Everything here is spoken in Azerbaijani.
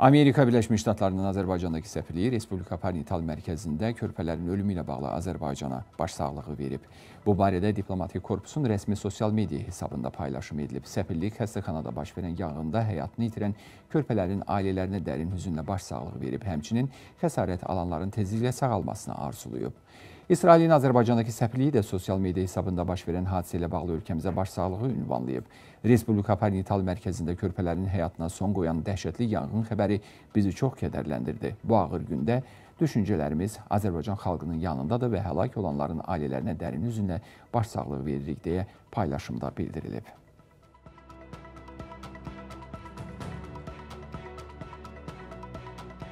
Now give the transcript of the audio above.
Amerika Birləşmiş Ştatlarının Azərbaycandakı səfirliyi Respublika Parital Mərkəzində körpələrin ölümü ilə bağlı Azərbaycana başsağlığı verib. Bu barədə diplomatik korpusun rəsmi sosial media hesabında paylaşım edilib. Səfirlik xəstəxanada baş verən yanğında həyatını itirən körpələrin ailələrinə dərin hüzünlə başsağlığı verib, həmçinin xəsarət alanların tezliklə sağalmasını arzulayıb. İsrailin Azərbaycandakı səfirliyi də sosial media hesabında baş verən hadisə ilə bağlı ölkəmizə başsağlığı ünvanlayıb. Respublika Parital Mərkəzində körpələrin həyatına son qoyan dəhşətli yanğın xəbəri hadisələri bizi çox kədərləndirdi. Bu ağır gündə düşüncələrimiz Azərbaycan xalqının yanındadır və həlak olanların ailələrinə dərin üzünlə başsağlığı veririk deyə paylaşımda bildirilib.